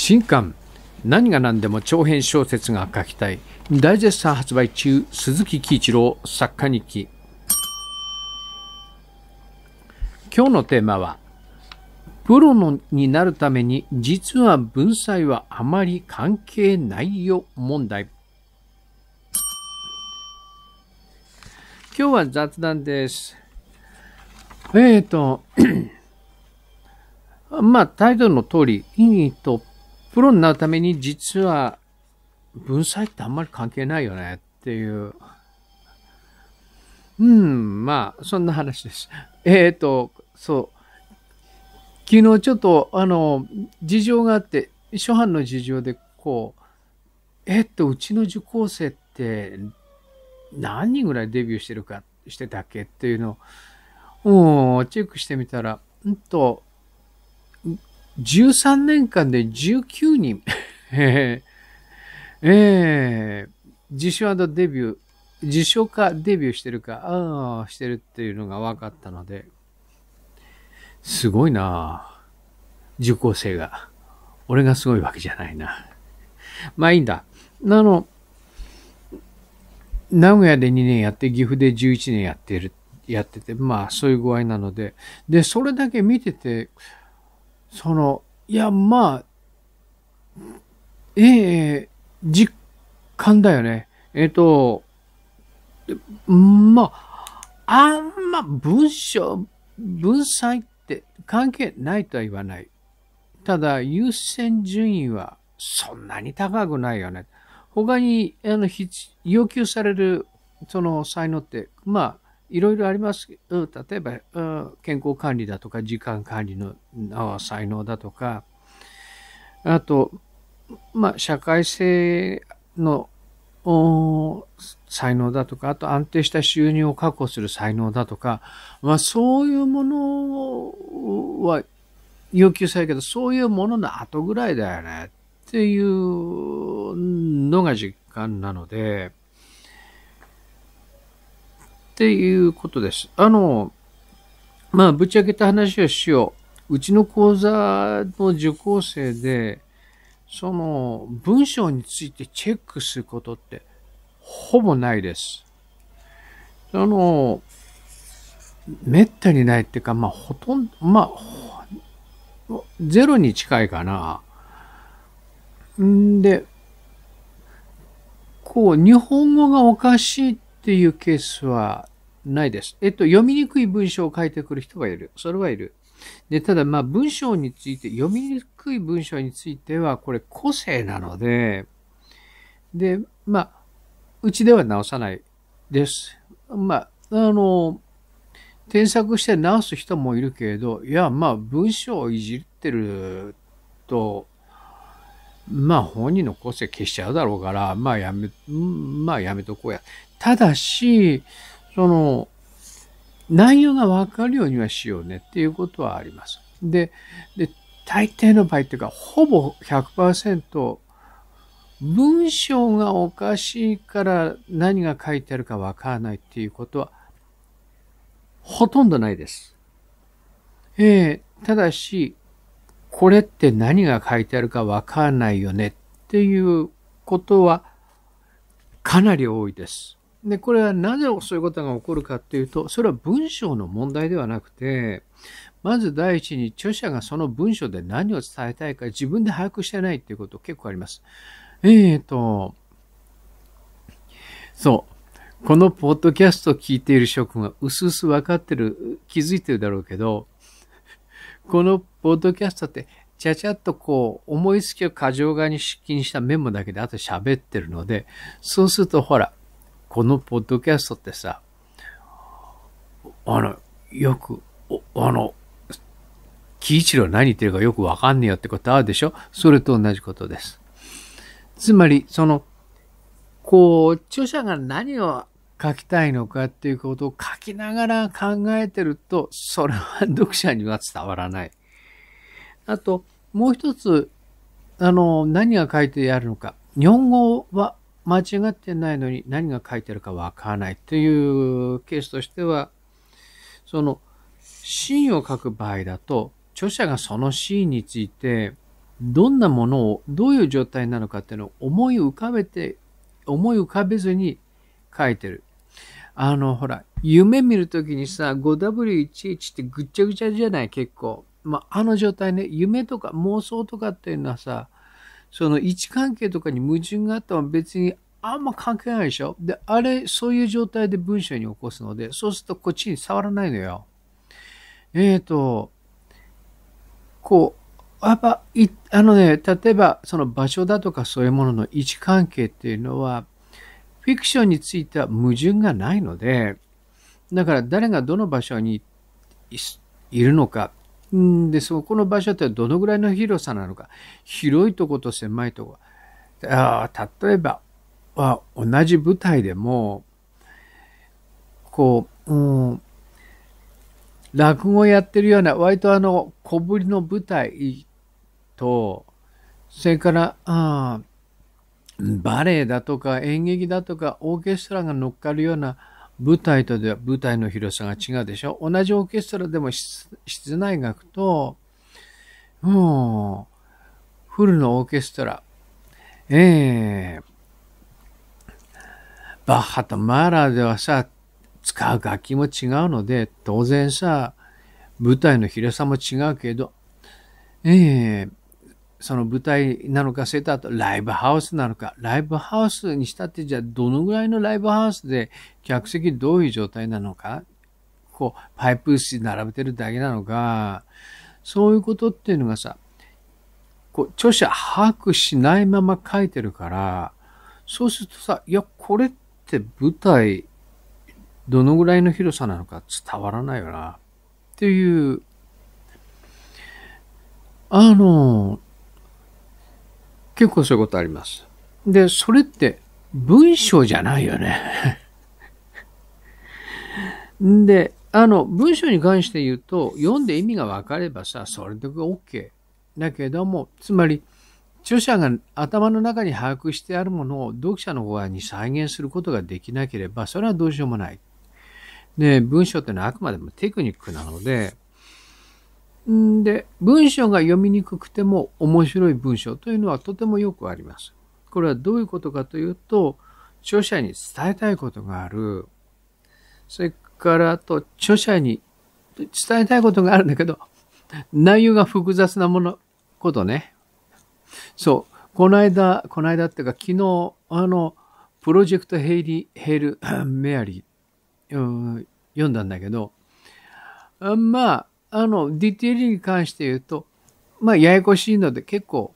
新刊何が何でも長編小説が書きたい大絶賛発売中鈴木喜一郎作家日記今日のテーマはプロのになるために実は文才はあまり関係ないよ問題今日は雑談です。えっ、ー、と、まあ、タイトルの通り、意義とプロになるために実は文才ってあんまり関係ないよねっていう。うん、まあ、そんな話です。えっ、ー、と、そう。昨日ちょっと、あの、事情があって、初般の事情で、こう、えっ、ー、と、うちの受講生って何人ぐらいデビューしてるか、してたっけっていうのを、チェックしてみたら、うんと、13年間で19人。えー、え自称デビュー、自称かデビューしてるか、ああ、してるっていうのが分かったので、すごいな受講生が。俺がすごいわけじゃないな。まあいいんだ。あの、名古屋で2年やって、岐阜で11年やってる、やってて、まあそういう具合なので、で、それだけ見てて、その、いや、まあ、ええー、実感だよね。えっ、ー、と、まあ、あんま文章、文才って関係ないとは言わない。ただ、優先順位はそんなに高くないよね。他に、あの、必要求される、その才能って、まあ、いろいろあります。例えば、健康管理だとか、時間管理の才能だとか、あと、まあ、社会性の才能だとか、あと安定した収入を確保する才能だとか、まあ、そういうものは要求されるけど、そういうものの後ぐらいだよねっていうのが実感なので、っていうことです。あの、まあ、ぶち上げた話をしよう。うちの講座の受講生で、その文章についてチェックすることってほぼないです。あの、めったにないっていうか、まあほとんど、まあ、ゼロに近いかな。んで、こう、日本語がおかしいっていうケースはないです。えっと、読みにくい文章を書いてくる人がいる。それはいる。で、ただ、まあ、文章について、読みにくい文章については、これ個性なので、で、まあ、うちでは直さないです。まあ、あの、添削して直す人もいるけれど、いや、まあ、文章をいじってると、まあ、本人の個性消しちゃうだろうから、まあ、やめ、まあ、やめとこうや。ただし、その、内容がわかるようにはしようねっていうことはあります。で、で大抵の場合っていうか、ほぼ100%、文章がおかしいから何が書いてあるかわからないっていうことは、ほとんどないです。えー、ただし、これって何が書いてあるかわからないよねっていうことは、かなり多いです。で、これはなぜそういうことが起こるかっていうと、それは文章の問題ではなくて、まず第一に著者がその文章で何を伝えたいか自分で把握してないっていうこと結構あります。えっ、ー、と、そう。このポッドキャストを聞いている諸君はうすうすわかってる、気づいてるだろうけど、このポッドキャストって、ちゃちゃっとこう、思いつきを過剰側に出勤したメモだけであと喋ってるので、そうするとほら、このポッドキャストってさ、あの、よく、あの、喜一郎何言ってるかよくわかんねえよってことあるでしょそれと同じことです。つまり、その、こう、著者が何を書きたいのかっていうことを書きながら考えてると、それは読者には伝わらない。あと、もう一つ、あの、何が書いてあるのか。日本語は間違ってないのに何が書いてるかわからないというケースとしては、そのシーンを書く場合だと、著者がそのシーンについて、どんなものを、どういう状態なのかっていうのを思い浮かべて、思い浮かべずに書いてる。あの、ほら、夢見るときにさ、5W11 ってぐっちゃぐちゃじゃない結構。まあ、あの状態ね、夢とか妄想とかっていうのはさ、その位置関係とかに矛盾があったら別にあんま関係ないでしょで、あれ、そういう状態で文章に起こすので、そうするとこっちに触らないのよ。えっ、ー、と、こう、やっぱ、い、あのね、例えば、その場所だとかそういうものの位置関係っていうのは、フィクションについては矛盾がないので、だから誰がどの場所にいるのか、でそこの場所ってどのぐらいの広さなのか広いとこと狭いとこあ例えばは同じ舞台でもこう、うん、落語やってるような割とあの小ぶりの舞台とそれからあバレエだとか演劇だとかオーケストラが乗っかるような舞台とでは舞台の広さが違うでしょ同じオーケストラでも室内楽と、もう、フルのオーケストラ。ええー、バッハとマーラーではさ、使う楽器も違うので、当然さ、舞台の広さも違うけど、ええー、その舞台なのか、セーターとライブハウスなのか、ライブハウスにしたって、じゃあどのぐらいのライブハウスで客席どういう状態なのか、こう、パイプス並べてるだけなのか、そういうことっていうのがさ、こう、著者把握しないまま書いてるから、そうするとさ、いや、これって舞台、どのぐらいの広さなのか伝わらないよな、っていう、あの、結構そういうことあります。で、それって文章じゃないよね。で、あの、文章に関して言うと、読んで意味が分かればさ、それで OK。だけども、つまり、著者が頭の中に把握してあるものを読者の側に再現することができなければ、それはどうしようもない。で、文章ってのはあくまでもテクニックなので、んで、文章が読みにくくても面白い文章というのはとてもよくあります。これはどういうことかというと、著者に伝えたいことがある。それからあと、著者に伝えたいことがあるんだけど、内容が複雑なもの、ことね。そう。この間、この間っていうか、昨日、あの、プロジェクトヘイリー、ヘイル、メアリー、うん、読んだんだけど、まあ、あの、ディテールに関して言うと、まあ、ややこしいので結構、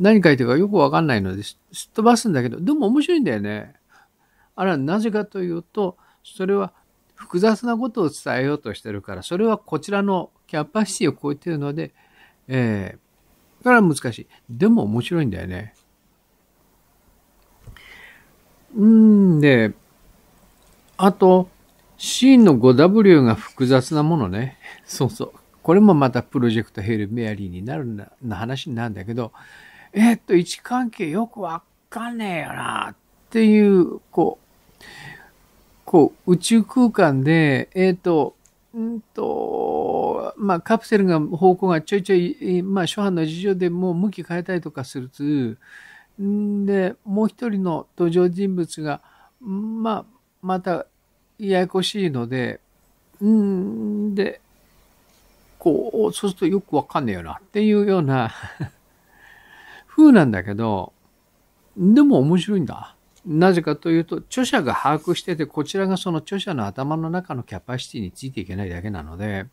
何書いてるかよくわかんないので、すっ飛ばすんだけど、でも面白いんだよね。あれはなぜかというと、それは複雑なことを伝えようとしてるから、それはこちらのキャパシティを超えてるので、えー、だから難しい。でも面白いんだよね。うんで、あと、シーンの 5W が複雑なものね。そうそう。これもまたプロジェクトヘルメアリーになるな、な話なんだけど、えー、っと、位置関係よくわかんねえよな、っていう、こう、こう、宇宙空間で、えー、っと、んと、まあ、カプセルが、方向がちょいちょい、まあ、初犯の事情でもう向き変えたりとかすると、んで、もう一人の登場人物が、まあ、またややこしいので、うんで、こう、そうするとよくわかんねえよなっていうような 風なんだけど、でも面白いんだ。なぜかというと、著者が把握してて、こちらがその著者の頭の中のキャパシティについていけないだけなので、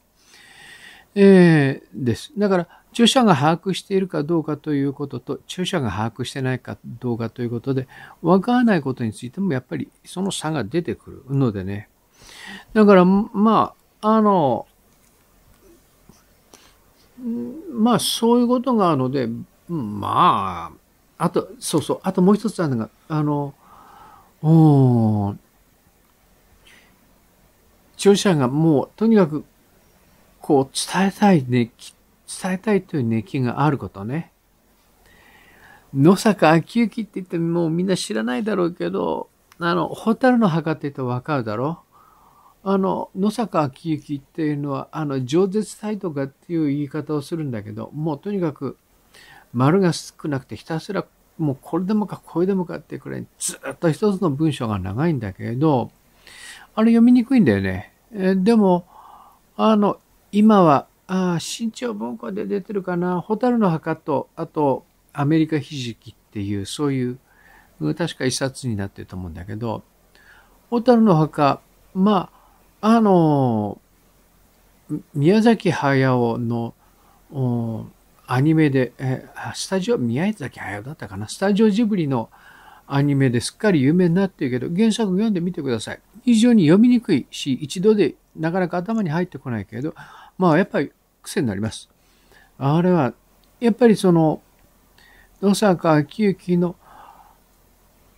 えー、です。だから、注射が把握しているかどうかということと、注射が把握してないかどうかということで、わからないことについてもやっぱりその差が出てくるのでね。だから、まあ、あの、まあ、そういうことがあるので、まあ、あと、そうそう、あともう一つあるのが、あの、ん、注射がもう、とにかく、こう、伝えたいっと。伝えたいという熱気があることね。野坂昭之って言ってもうみんな知らないだろうけど、あの、蛍の墓って言ったわかるだろあの、野坂昭之っていうのは、あの、饒舌体とかっていう言い方をするんだけど、もうとにかく、丸が少なくてひたすら、もうこれでもかこれでもかってくらい、ずっと一つの文章が長いんだけど、あれ読みにくいんだよね。えでも、あの、今はあ新潮文庫で出てるかな、蛍の墓と、あと、アメリカひじきっていう、そういう、確か一冊になってると思うんだけど、蛍の墓、まあ、あの、宮崎駿のアニメで、えスタジオ、宮崎駿だったかな、スタジオジブリのアニメですっかり有名になってるけど、原作読んでみてください。非常に読みにくいし、一度でなかなか頭に入ってこないけど、まあやっぱり癖になります。あれは、やっぱりその、野坂昭之の、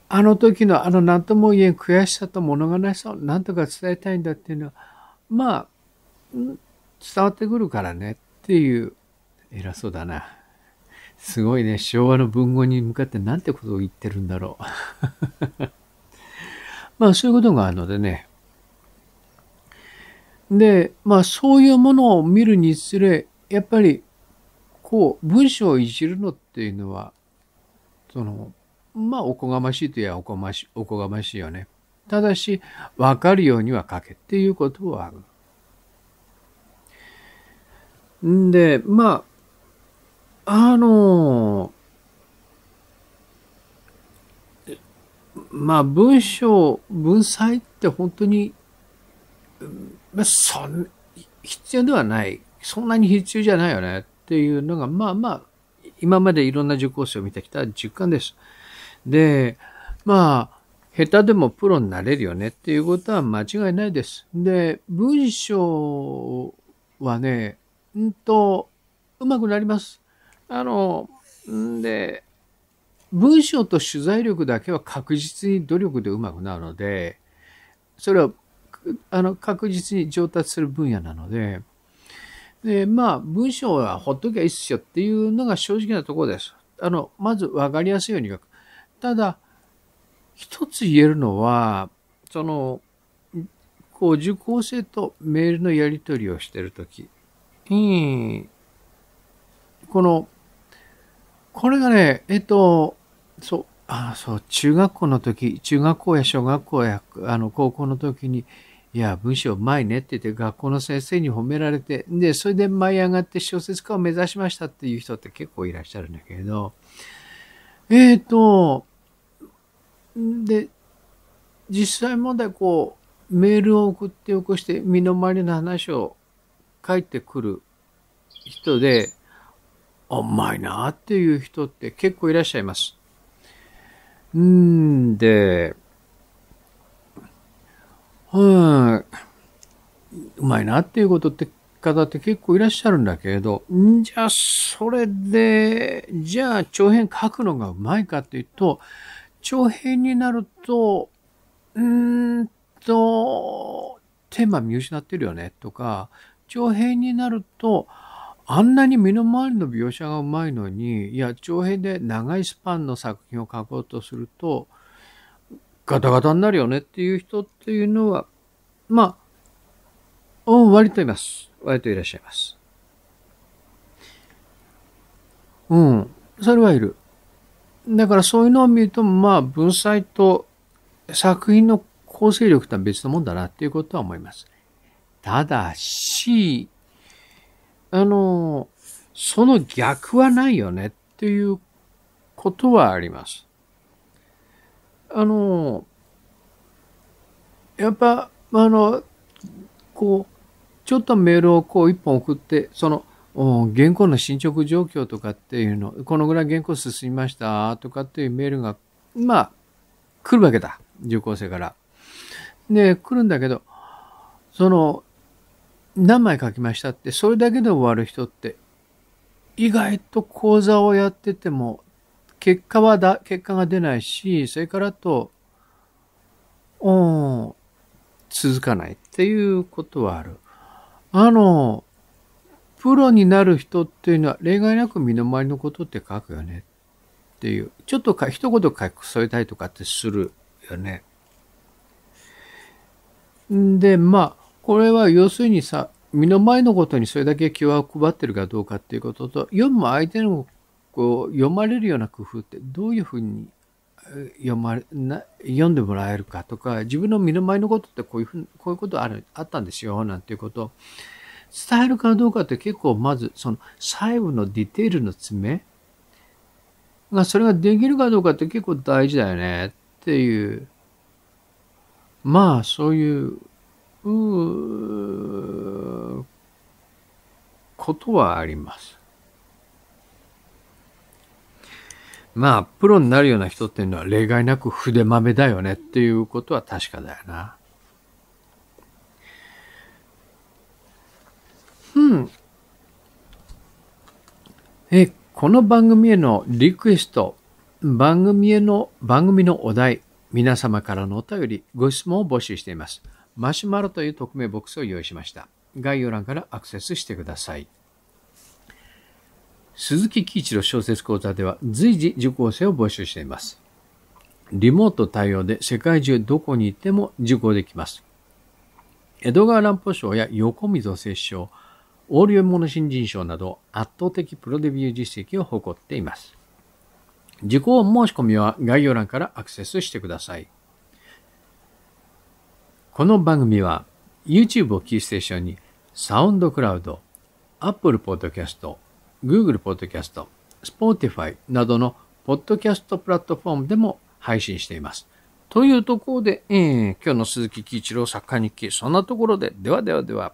あの時のあの何とも言えん悔しさと物悲しさを何とか伝えたいんだっていうのは、まあ、伝わってくるからねっていう、偉そうだな。すごいね、昭和の文豪に向かって何てことを言ってるんだろう。まあそういうことがあるのでね、で、まあそういうものを見るにつれ、やっぱり、こう、文章をいじるのっていうのは、その、まあおこがましいといえばおこまし、おこがましいよね。ただし、わかるようには書けっていうことはある。んで、まあ、あの、まあ文章、文才って本当にそん必要ではない。そんなに必要じゃないよねっていうのが、まあまあ、今までいろんな受講生を見てきた実感です。で、まあ、下手でもプロになれるよねっていうことは間違いないです。で、文章はね、うんと、うまくなります。あの、んで、文章と取材力だけは確実に努力でうまくなるので、それはあの確実に上達する分野なので、で、まあ、文章はほっときゃいいっすよっていうのが正直なところです。あの、まず分かりやすいように書く。ただ、一つ言えるのは、その、こう、受講生とメールのやり取りをしているときん、この、これがね、えっと、そう、あそう、中学校の時、中学校や小学校や、あの、高校の時に、いや、文章うまいねって言って学校の先生に褒められて、で、それで舞い上がって小説家を目指しましたっていう人って結構いらっしゃるんだけれど、えっ、ー、と、で、実際問題こう、メールを送って起こして身の回りの話を書いてくる人で、うまいなっていう人って結構いらっしゃいます。うんで、うん。まいなっていうことって方って結構いらっしゃるんだけれど、んじゃあそれで、じゃあ長編書くのがうまいかっていうと、長編になると、うんと、テーマ見失ってるよねとか、長編になると、あんなに身の回りの描写がうまいのに、いや、長編で長いスパンの作品を書こうとすると、ガタガタになるよねっていう人っていうのは、まあ、お割といます。割といらっしゃいます。うん。それはいる。だからそういうのを見ると、まあ、文才と作品の構成力とは別のもんだなっていうことは思います。ただし、あの、その逆はないよねっていうことはあります。あの、やっぱ、あの、こう、ちょっとメールをこう一本送って、その、原稿の進捗状況とかっていうの、このぐらい原稿進みましたとかっていうメールが、まあ、来るわけだ。受講生から。で、来るんだけど、その、何枚書きましたって、それだけで終わる人って、意外と講座をやってても、結果はだ、結果が出ないし、それからと、うん、続かないっていうことはある。あの、プロになる人っていうのは例外なく身の回りのことって書くよねっていう、ちょっとか一言書き添えたりとかってするよね。んで、まあ、これは要するにさ、身の回りのことにそれだけ気を配ってるかどうかっていうことと、読む相手のこう読まれるような工夫ってどういうふうに読まれな読んでもらえるかとか自分の身の回りのことってこういうふうこういうことあるあったんですよなんていうことを伝えるかどうかって結構まずその細部のディテールの詰めがそれができるかどうかって結構大事だよねっていうまあそういううことはあります。まあ、プロになるような人っていうのは例外なく筆豆だよねっていうことは確かだよな。うん。え、この番組へのリクエスト、番組への、番組のお題、皆様からのお便り、ご質問を募集しています。マシュマロという匿名ボックスを用意しました。概要欄からアクセスしてください。鈴木喜一郎小説講座では随時受講生を募集しています。リモート対応で世界中どこに行っても受講できます。江戸川乱歩賞や横溝摂賞、オーリオモノ新人賞など圧倒的プロデビュー実績を誇っています。受講申し込みは概要欄からアクセスしてください。この番組は YouTube をキーステーションにサウンドクラウド、Apple Podcast、Google Podcast、Spotify などのポッドキャストプラットフォームでも配信しています。というところで、えー、今日の鈴木喜一郎作家日記、そんなところで、ではではでは。